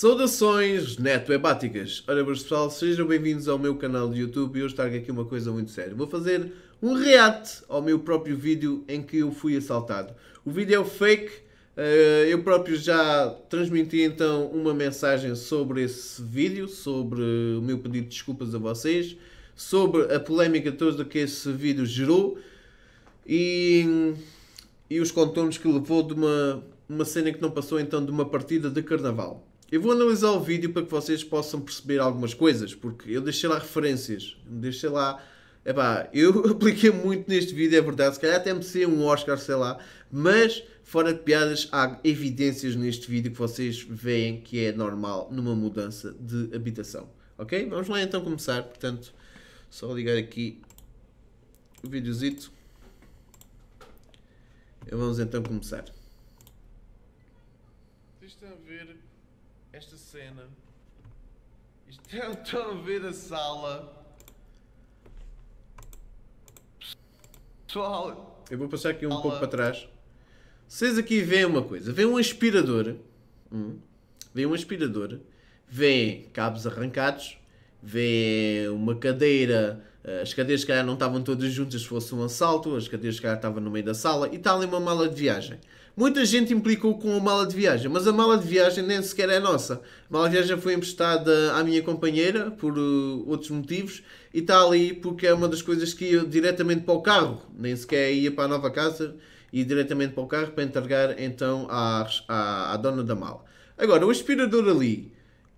Saudações neto-hebáticas! Ora, meus pessoal, sejam bem-vindos ao meu canal de YouTube e hoje trago aqui uma coisa muito séria. Vou fazer um react ao meu próprio vídeo em que eu fui assaltado. O vídeo é fake, eh, eu próprio já transmiti então uma mensagem sobre esse vídeo, sobre o meu pedido de desculpas a vocês, sobre a polémica toda que esse vídeo gerou e, e os contornos que levou de uma, uma cena que não passou então de uma partida de carnaval. Eu vou analisar o vídeo para que vocês possam perceber algumas coisas, porque eu deixei lá referências, deixei lá. Epá, eu apliquei muito neste vídeo, é verdade, se calhar até ser um Oscar, sei lá, mas fora de piadas, há evidências neste vídeo que vocês veem que é normal numa mudança de habitação. Ok? Vamos lá então começar, portanto, só ligar aqui o videozito. Vamos então começar. Vocês estão a ver esta cena. estou estão a ver a sala. Pessoal. Eu vou passar aqui um sala. pouco para trás. Vocês aqui veem uma coisa. Vêem um aspirador. Hum. Vêem um aspirador. Vêem cabos arrancados. Vêem uma cadeira. Eh, as cadeiras, que calhar, não estavam todas juntas. Se fosse um assalto, as cadeiras, que calhar, estavam no meio da sala. E está ali uma mala de viagem. Muita gente implicou com a mala de viagem, mas a mala de viagem nem sequer é nossa. A mala de viagem foi emprestada à minha companheira por uh, outros motivos e está ali porque é uma das coisas que ia diretamente para o carro, nem sequer ia para a nova casa e diretamente para o carro para entregar então à, à, à dona da mala. Agora, o aspirador ali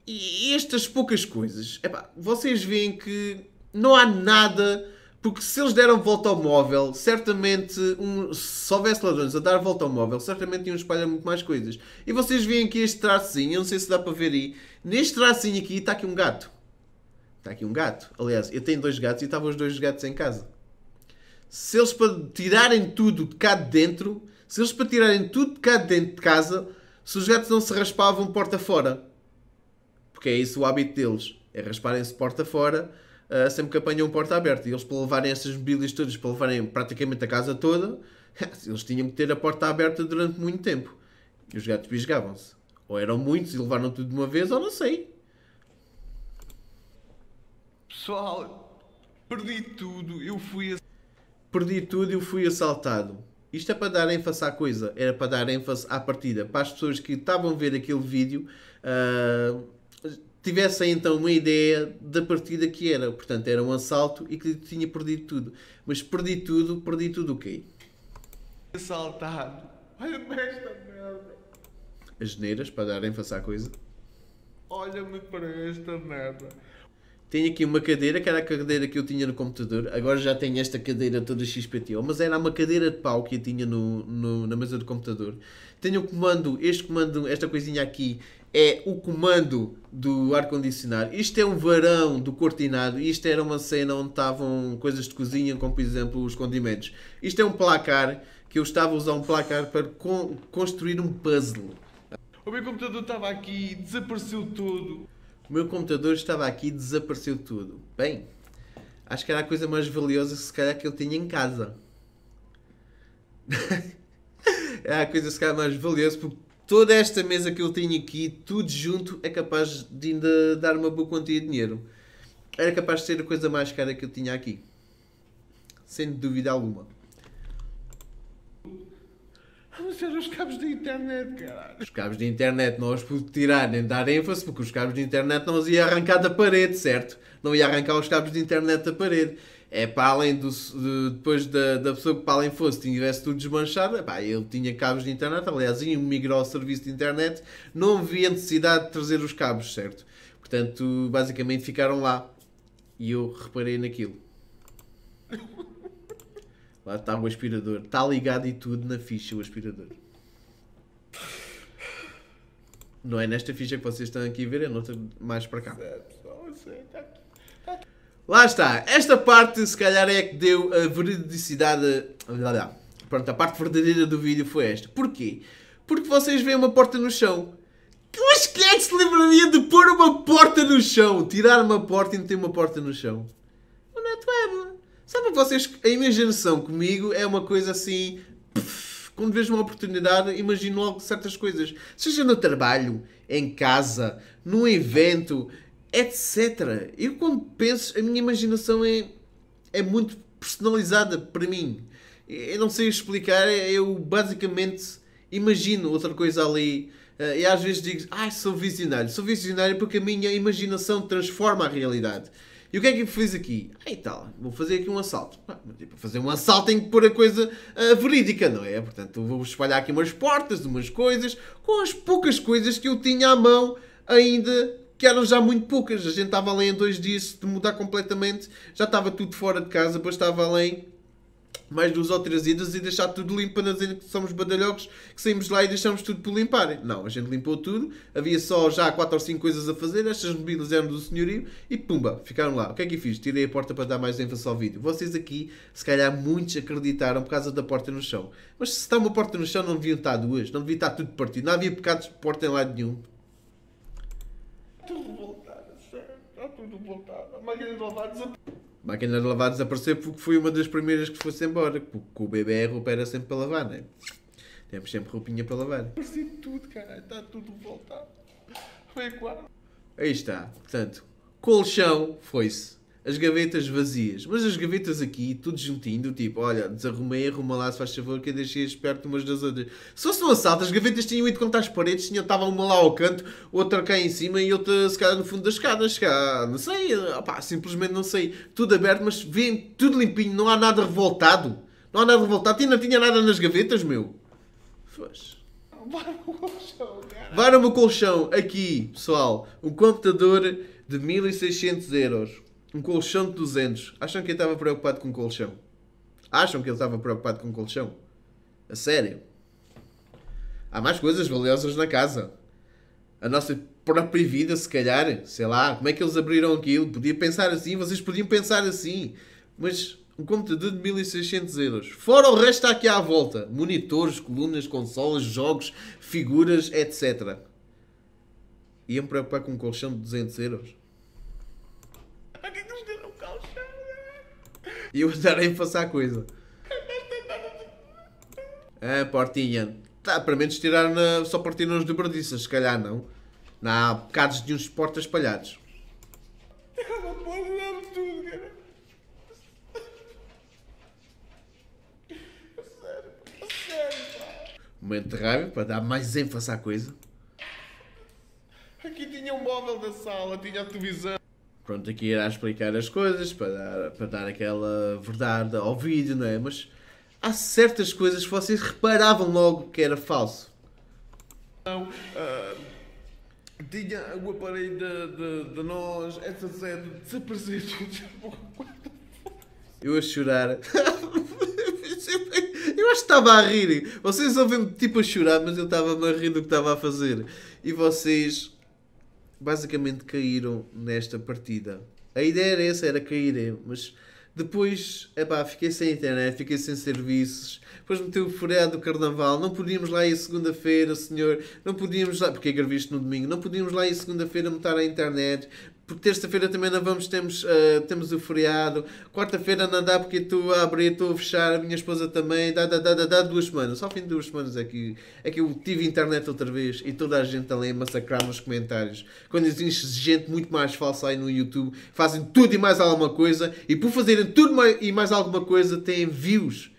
e estas poucas coisas, epá, vocês veem que não há nada porque se eles deram volta ao móvel, certamente, um, se houvesse ladrões a dar volta ao móvel, certamente iam espalhar muito mais coisas. E vocês veem aqui este tracinho, eu não sei se dá para ver aí. Neste tracinho aqui está aqui um gato. Está aqui um gato. Aliás, eu tenho dois gatos e estavam os dois gatos em casa. Se eles para tirarem tudo de cá de dentro, se eles para tirarem tudo de cá de dentro de casa, se os gatos não se raspavam porta fora. Porque é isso o hábito deles. É rasparem-se porta fora ah, sempre que apanham um porta aberta. E eles, para levarem essas mobílias todas, para levarem praticamente a casa toda, eles tinham que ter a porta aberta durante muito tempo. E os gatos bisgavam-se. Ou eram muitos e levaram tudo de uma vez, ou não sei. Pessoal, perdi tudo, eu fui Perdi tudo, eu fui assaltado. Isto é para dar ênfase à coisa, era para dar ênfase à partida. Para as pessoas que estavam a ver aquele vídeo, uh tivessem então uma ideia da partida que era. Portanto, era um assalto e que tinha perdido tudo. Mas perdi tudo, perdi tudo o quê? Assaltado. Olha-me esta merda. As geneiras, para darem face à coisa. Olha-me para esta merda. Tenho aqui uma cadeira, que era a cadeira que eu tinha no computador. Agora já tenho esta cadeira toda XPTO, mas era uma cadeira de pau que eu tinha no, no na mesa do computador. Tenho o um comando, este comando, esta coisinha aqui, é o comando do ar-condicionado. Isto é um varão do cortinado. Isto era uma cena onde estavam coisas de cozinha, como por exemplo os condimentos. Isto é um placar que eu estava a usar um placar para con construir um puzzle. O meu computador estava aqui, e desapareceu tudo. O meu computador estava aqui, e desapareceu tudo. Bem, acho que era a coisa mais valiosa se calhar que eu tinha em casa. é a coisa se calhar mais valiosa porque toda esta mesa que eu tenho aqui, tudo junto, é capaz de ainda dar uma boa quantia de dinheiro. Era capaz de ser a coisa mais cara que eu tinha aqui. Sem dúvida alguma. Vamos era os cabos de internet, caralho. Os cabos de internet não os pude tirar nem dar ênfase, porque os cabos de internet não os ia arrancar da parede, certo? Não ia arrancar os cabos de internet da parede é para além de, depois da, da pessoa que para além fosse tivesse tudo desmanchado, epá, ele tinha cabos de internet, aliás, em um ao serviço de internet, não havia necessidade de trazer os cabos, certo? Portanto, basicamente ficaram lá e eu reparei naquilo. Lá está o aspirador, está ligado e tudo na ficha o aspirador. Não é nesta ficha que vocês estão aqui a ver, é noutra mais para cá. Certo, Lá está. Esta parte, se calhar, é que deu a veridicidade. Ah, Pronto, a parte verdadeira do vídeo foi esta. Porquê? Porque vocês veem uma porta no chão. Mas quem é que se lembraria de pôr uma porta no chão? Tirar uma porta e meter uma porta no chão? O NetWeb. Sabe vocês, a imaginação comigo é uma coisa assim. Quando vejo uma oportunidade, imagino logo certas coisas. Seja no trabalho, em casa, num evento, etc. Eu quando penso, a minha imaginação é, é muito personalizada para mim. Eu não sei explicar, eu basicamente imagino outra coisa ali. Eh, e às vezes digo, ah, sou visionário. Sou visionário porque a minha imaginação transforma a realidade. E o que é que eu fiz aqui? Ah, e tal, vou fazer aqui um assalto. Ah, para tipo, fazer um assalto tem que pôr a coisa uh, verídica, não é? Portanto, vou espalhar aqui umas portas, umas coisas, com as poucas coisas que eu tinha à mão ainda que eram já muito poucas. A gente estava além em dois dias de mudar completamente, já estava tudo fora de casa, depois estava além mais duas ou três idas e deixar tudo limpo para dizer que somos badalhocos, que saímos lá e deixamos tudo por limpar. Não, a gente limpou tudo, havia só já quatro ou cinco coisas a fazer, estas mobílias eram do senhorio e pumba, ficaram lá. O que é que eu fiz? Tirei a porta para dar mais ênfase ao vídeo. Vocês aqui, se calhar muitos acreditaram por causa da porta no chão. Mas se está uma porta no chão não deviam estar duas, não devia estar tudo partido, não havia pecados de porta em lado nenhum. tudo voltado. A máquina de lavar desapareceu. A máquina de lavar desapareceu porque foi uma das primeiras que fosse embora. Porque o bebê roupa era sempre para lavar, não é? Temos sempre roupinha para lavar. Apareceu tudo, cara. Está tudo voltado. Foi claro. Aí está. Portanto, colchão foi-se as gavetas vazias. Mas as gavetas aqui, tudo juntinho, do tipo, olha, desarrumei, arruma lá, se faz favor, que eu deixei perto umas das outras. Se fosse um assalto, as gavetas tinham ido contra as paredes, tinha, estava uma lá ao canto, outra cá em cima e outra, se calhar, no fundo das escadas, cá, não sei, opá, simplesmente não sei. Tudo aberto, mas vem tudo limpinho, não há nada revoltado. Não há nada revoltado, ainda não tinha nada nas gavetas, meu. Faz. Levaram o colchão aqui, pessoal. Um computador de 1600 euros um colchão de 200. Acham que ele estava preocupado com colchão? Acham que ele estava preocupado com colchão? A sério? Há mais coisas valiosas na casa. A nossa própria vida, se calhar. Sei lá, como é que eles abriram aquilo? Podia pensar assim, vocês podiam pensar assim. Mas um computador de 1600 euros. Fora o resto está aqui à volta. Monitores, colunas, consolas, jogos, figuras, etc. Iam preocupar com um colchão de 200 euros? e usarem faça a coisa. Ah, portinha. Tá, para menos tirar na... só partiram as dobradiças, se calhar não. Não, há bocados de uns portas espalhados. Ela pode dar-me tudo, cara. Sério, sério, pá. Momento de raiva para dar mais ênfase à coisa. Aqui tinha um móvel da sala, tinha a televisão pronto, aqui irá explicar as coisas para dar, para dar aquela verdade ao vídeo, não é? Mas há certas coisas que vocês reparavam logo que era falso. Então, uh, tinha o aparelho de, de, de nós, essa sede desapareceu. Eu a chorar. Eu acho que estava a rir. Vocês ouvem-me tipo a chorar, mas eu estava a rir do que estava a fazer. E vocês basicamente caíram nesta partida. A ideia era essa, era caírem, mas depois, epá, fiquei sem internet, fiquei sem serviços, depois meteu o furado do carnaval, não podíamos lá ir segunda-feira, senhor, não podíamos lá, porque gravei isto no domingo, não podíamos lá ir segunda-feira meter a internet, porque terça-feira também não vamos, temos, uh, temos o feriado, quarta-feira não dá porque estou a abrir, estou a fechar, a minha esposa também, dá, dá, dá, dá, dá duas semanas, só ao fim de duas semanas é que, é que eu tive internet outra vez e toda a gente ali a massacrar nos comentários. Quando existe gente muito mais falsa aí no YouTube, fazem tudo e mais alguma coisa e por fazerem tudo e mais alguma coisa têm views,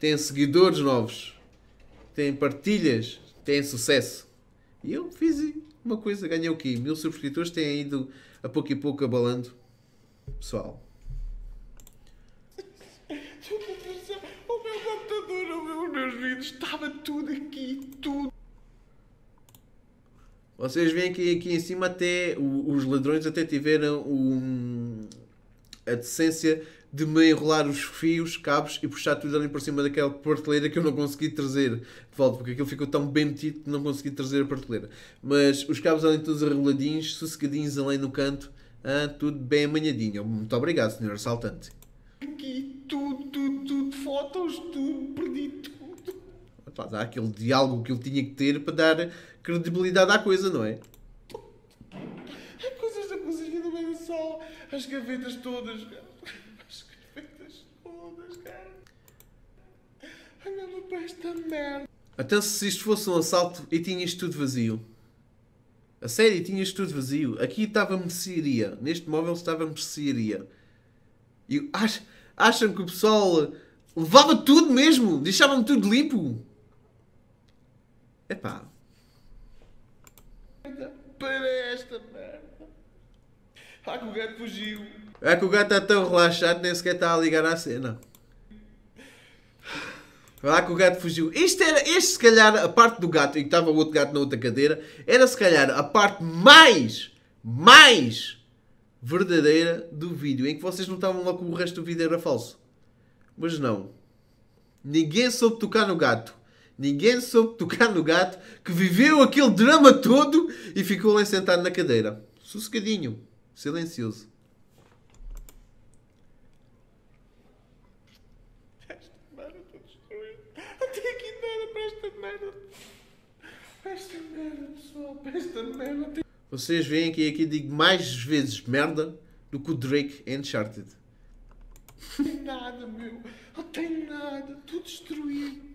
têm seguidores novos, têm partilhas, têm sucesso. E eu fiz uma coisa, ganhei o quê? Mil subscritores têm ido a pouco e pouco abalando. Pessoal. o meu computador, o meu, os meus vídeos, estava tudo aqui, tudo. Vocês veem que aqui em cima até os ladrões até tiveram um, a decência de me enrolar os fios, cabos e puxar tudo ali por cima daquela prateleira que eu não consegui trazer de volta, porque aquilo ficou tão bem metido que não consegui trazer a prateleira. Mas os cabos ali todos arregoladinhos, sossegadinhos ali no canto, ah, tudo bem amanhadinho. Muito obrigado, senhor assaltante. Aqui tudo, tudo, tudo, fotos, tudo, perdi tudo. Rapaz, há aquele diálogo que ele tinha que ter para dar credibilidade à coisa, não é? Coisas da cozinha do meio do sol, as gavetas todas, cara. esta merda. Até então, se isto fosse um assalto e tinhas tudo vazio. A sério, tinhas tudo vazio. Aqui estava mercearia. Neste móvel estava mercearia. E ach, acham que o pessoal levava tudo mesmo? Deixava-me tudo limpo? Epá. Para esta merda. Ah, que o gato fugiu. É que o gato está tão relaxado, nem sequer está a ligar à cena. Foi lá que o gato fugiu. Este era, este se calhar, a parte do gato, e estava o outro gato na outra cadeira, era se calhar a parte mais, mais verdadeira do vídeo, em que vocês não estavam lá com o resto do vídeo era falso. Mas não. Ninguém soube tocar no gato. Ninguém soube tocar no gato que viveu aquele drama todo e ficou lá sentado na cadeira. Sossegadinho, silencioso. Mano, estou destruído. Até aqui nada para esta merda. Para esta merda, pessoal. Para esta merda. Vocês veem que aqui digo mais vezes merda do que o Drake em Uncharted. Não tem nada, meu. Não tem nada. Tudo destruído.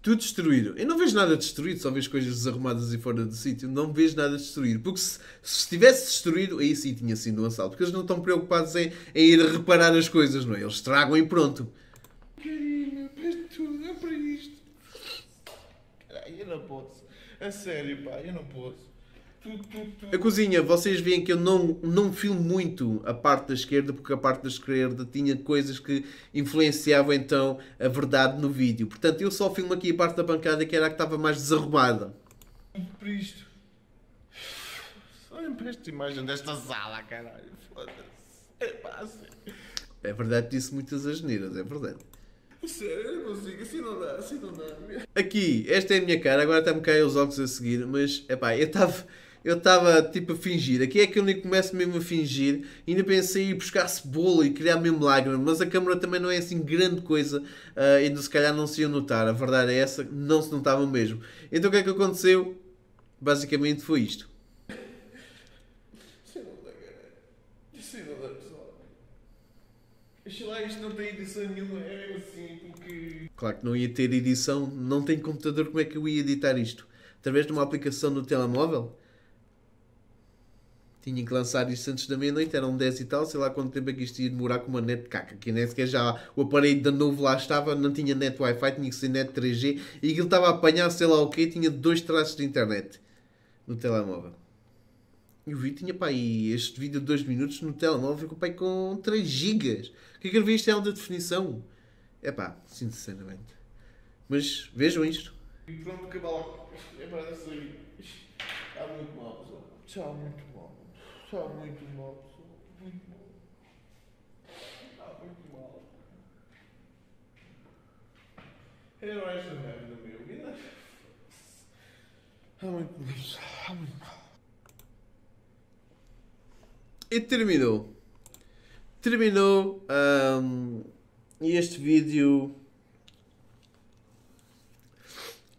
Tudo destruído. Eu não vejo nada destruído, só vejo coisas desarrumadas e fora do sítio. Não vejo nada destruído. Porque se, se tivesse destruído, aí sim tinha sido um assalto. Porque eles não estão preocupados em, em ir reparar as coisas, não é? Eles estragam e pronto. não posso. A sério, pá, eu não posso. A cozinha, vocês veem que eu não, não filmo muito a parte da esquerda, porque a parte da esquerda tinha coisas que influenciavam então a verdade no vídeo. Portanto, eu só filmo aqui a parte da bancada que era a que estava mais desarrumada. Por isto. Olhem para esta imagem desta sala, caralho. Foda-se. É fácil. É verdade, disse muitas asneiras, é verdade. Sério, não consigo, assim não dá, assim não dá. Aqui, esta é a minha cara, agora está-me cair os óculos a seguir, mas é pá, eu estava. Eu estava tipo a fingir, aqui é que eu nem começo mesmo a fingir, ainda pensei em ir buscar cebola e criar mesmo lágrimas, mas a câmera também não é assim grande coisa, uh, se calhar não se ia notar, a verdade é essa, não se notava mesmo. Então o que é que aconteceu? Basicamente foi isto. Sei é é lá, isto não tem edição nenhuma, é mesmo assim. Claro que não ia ter edição, não tem computador, como é que eu ia editar isto? Através de uma aplicação no telemóvel? Tinha que lançar isto antes da meia-noite, eram 10 e tal, sei lá quanto tempo é que isto ia demorar com uma net caca, que nem sequer já o aparelho da novo lá estava, não tinha net Wi-Fi, tinha que ser net 3G, e aquilo estava a apanhar, sei lá o quê, tinha dois traços de internet no telemóvel. E o vídeo tinha, pá, aí este vídeo de 2 minutos no telemóvel ficou, pá, com 3 gigas. O que é que eu vi isto é alta definição? É pá, sinceramente. Mas vejam isto. E pronto, acabar logo. É para sair. Está muito mal, pessoal. Está muito mal. Está muito mal, pessoal. Muito mal. Está muito mal. Era esta merda, meu. Ainda. Está muito mal, Está muito mal. E terminou. Terminou. Um e este vídeo.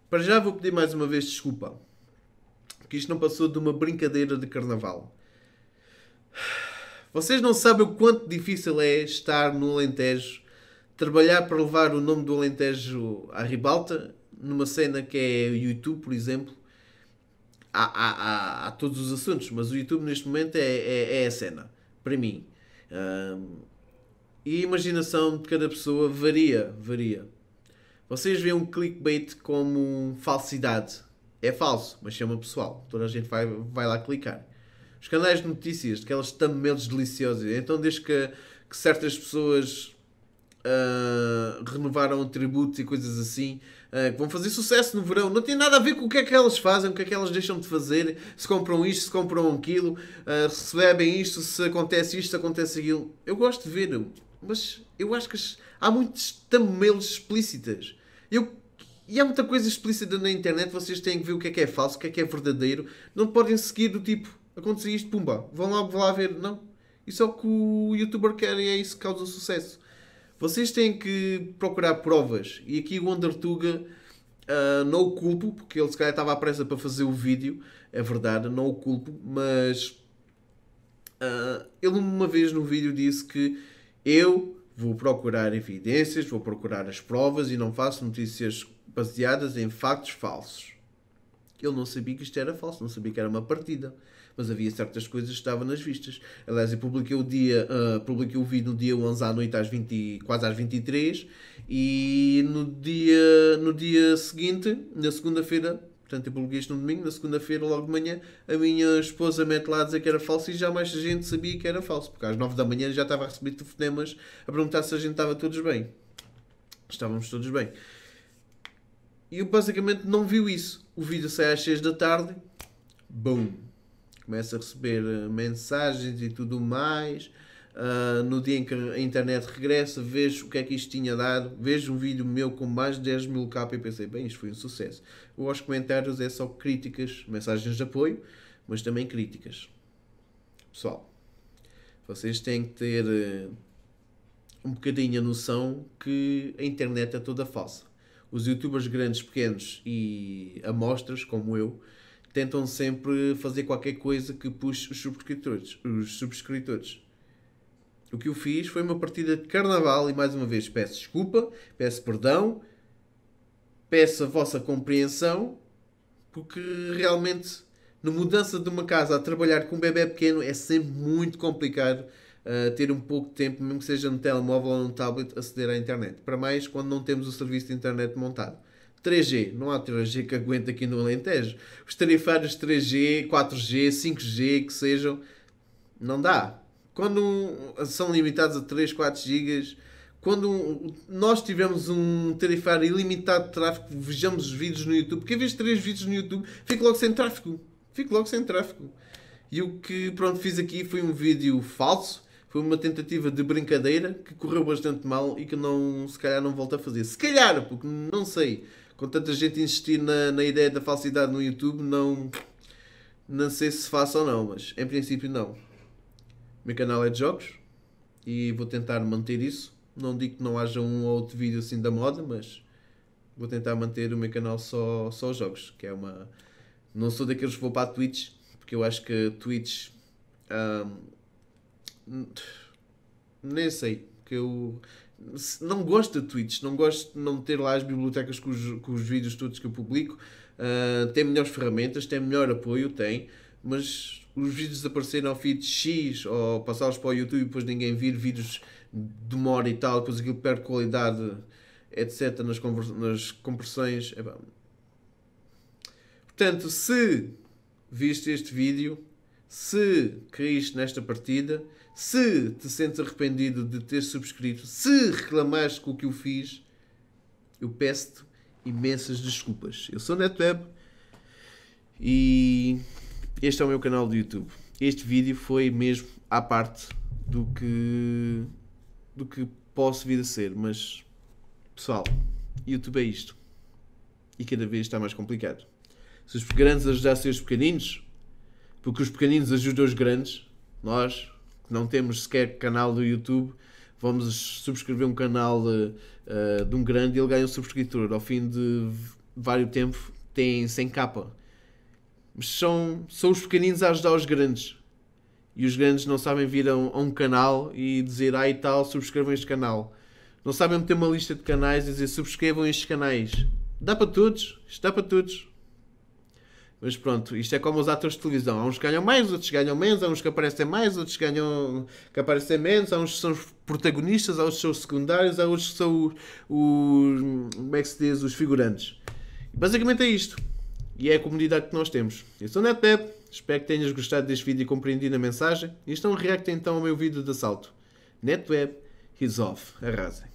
Para já vou pedir mais uma vez desculpa. Que isto não passou de uma brincadeira de carnaval. Vocês não sabem o quanto difícil é estar no Alentejo, trabalhar para levar o nome do Alentejo à ribalta, numa cena que é o YouTube, por exemplo. Há, há, há, há, todos os assuntos, mas o YouTube neste momento é, é, é a cena, para mim. E a imaginação de cada pessoa varia, varia. Vocês veem um clickbait como falsidade. É falso, mas chama pessoal. Toda a gente vai, vai lá clicar. Os canais de notícias, aquelas thumbnails deliciosas. Então, desde que, que certas pessoas uh, renovaram atributos e coisas assim, uh, que vão fazer sucesso no verão, não tem nada a ver com o que é que elas fazem, o que é que elas deixam de fazer, se compram isto, se compram aquilo, uh, se bebem isto, se acontece isto, se acontece aquilo. Eu gosto de ver mas eu acho que há muitos tamelos explícitas. Eu, e há muita coisa explícita na internet, vocês têm que ver o que é que é falso, o que é que é verdadeiro. Não podem seguir do tipo, aconteceu isto, pumba, vão lá, vão lá ver. Não. Isso é o que o youtuber quer e é isso que causa sucesso. Vocês têm que procurar provas. E aqui o Undertuga uh, não o culpo, porque ele se calhar estava à pressa para fazer o vídeo, é verdade, não o culpo, mas uh, ele uma vez no vídeo disse que eu vou procurar evidências, vou procurar as provas e não faço notícias baseadas em factos falsos. Ele não sabia que isto era falso, não sabia que era uma partida. Mas havia certas coisas que estavam nas vistas. Aliás, eu publiquei o, dia, uh, publiquei o vídeo no dia 11 à noite, às 20, quase às 23, e no dia, no dia seguinte, na segunda-feira, Portanto, eu publiquei no domingo, na segunda-feira, logo de manhã, a minha esposa mete lá a dizer que era falso e já mais gente sabia que era falso, porque às 9 da manhã já estava a receber telefonemas a perguntar se a gente estava todos bem. Estávamos todos bem. E eu basicamente não viu isso. O vídeo sai às 6 da tarde, boom, começa a receber eh, mensagens e tudo mais. Uh, no dia em que a internet regressa, vejo o que é que isto tinha dado, vejo um vídeo meu com mais de 10 mil k e pensei, bem, isto foi um sucesso. Ou aos comentários é só críticas, mensagens de apoio, mas também críticas. Pessoal, vocês têm que ter uh, um bocadinho a noção que a internet é toda falsa. Os youtubers grandes, pequenos e amostras, como eu, tentam sempre fazer qualquer coisa que puxe os subscritores. Os subscritores o que eu fiz foi uma partida de carnaval e mais uma vez peço desculpa, peço perdão, peço a vossa compreensão, porque realmente na mudança de uma casa a trabalhar com um bebê pequeno é sempre muito complicado uh, ter um pouco de tempo, mesmo que seja no telemóvel ou no tablet, aceder à internet. Para mais quando não temos o serviço de internet montado. 3G, não há 3G que aguente aqui no Alentejo. Os tarifários 3G, 4G, 5G, que sejam, não dá quando são limitados a 3, 4 gigas, quando nós tivemos um tarifário ilimitado de tráfego, vejamos os vídeos no YouTube, porque vez três vídeos no YouTube, fico logo sem tráfego. Fico logo sem tráfego. E o que pronto fiz aqui foi um vídeo falso, foi uma tentativa de brincadeira que correu bastante mal e que não, se calhar não volto a fazer. Se calhar, porque não sei. Com tanta gente insistir na, na ideia da falsidade no YouTube, não, não sei se faço ou não, mas em princípio não. O meu canal é de jogos e vou tentar manter isso. Não digo que não haja um ou outro vídeo assim da moda, mas vou tentar manter o meu canal só, só jogos, que é uma... Não sou daqueles que vou para a Twitch, porque eu acho que Twitch... Hum, nem sei, que eu não gosto de Twitch, não gosto de não ter lá as bibliotecas com os, com os vídeos todos que eu publico. Uh, tem melhores ferramentas, tem melhor apoio, tem, mas os vídeos aparecerem ao feed X ou passá-los para o YouTube e depois ninguém vir vídeos de uma hora e tal, depois aquilo perde qualidade, etc. nas, nas compressões. É Portanto, se viste este vídeo, se caíste nesta partida, se te sentes arrependido de ter subscrito, se reclamaste com o que eu fiz, eu peço-te imensas desculpas. Eu sou NetWeb e este é o meu canal do YouTube. Este vídeo foi mesmo à parte do que do que posso vir a ser, mas pessoal, YouTube é isto. E cada vez está mais complicado. Se os grandes ajudassem os pequeninos, porque os pequeninos ajudam os grandes, nós que não temos sequer canal do YouTube, vamos subscrever um canal uh, de um grande e ele ganha um subscritor. Ao fim de vários tempo tem 100 capa. Mas são, são os pequeninos a ajudar os grandes. E os grandes não sabem vir a um, a um canal e dizer, ai ah, tal, subscrevam este canal. Não sabem meter uma lista de canais e dizer, subscrevam estes canais. Dá para todos, isto dá para todos. Mas pronto, isto é como os atores de televisão. Há uns que ganham mais, outros ganham menos, há uns que aparecem mais, outros que ganham que aparecem menos, há uns que são os protagonistas, há outros que são os secundários, há outros que são os, os como é que se diz, os figurantes. Basicamente é isto e é a comunidade que nós temos. Eu sou NetBeb, espero que tenhas gostado deste vídeo e compreendido a mensagem e estão react então ao meu vídeo de assalto. NetWeb, he's off. Arrasem.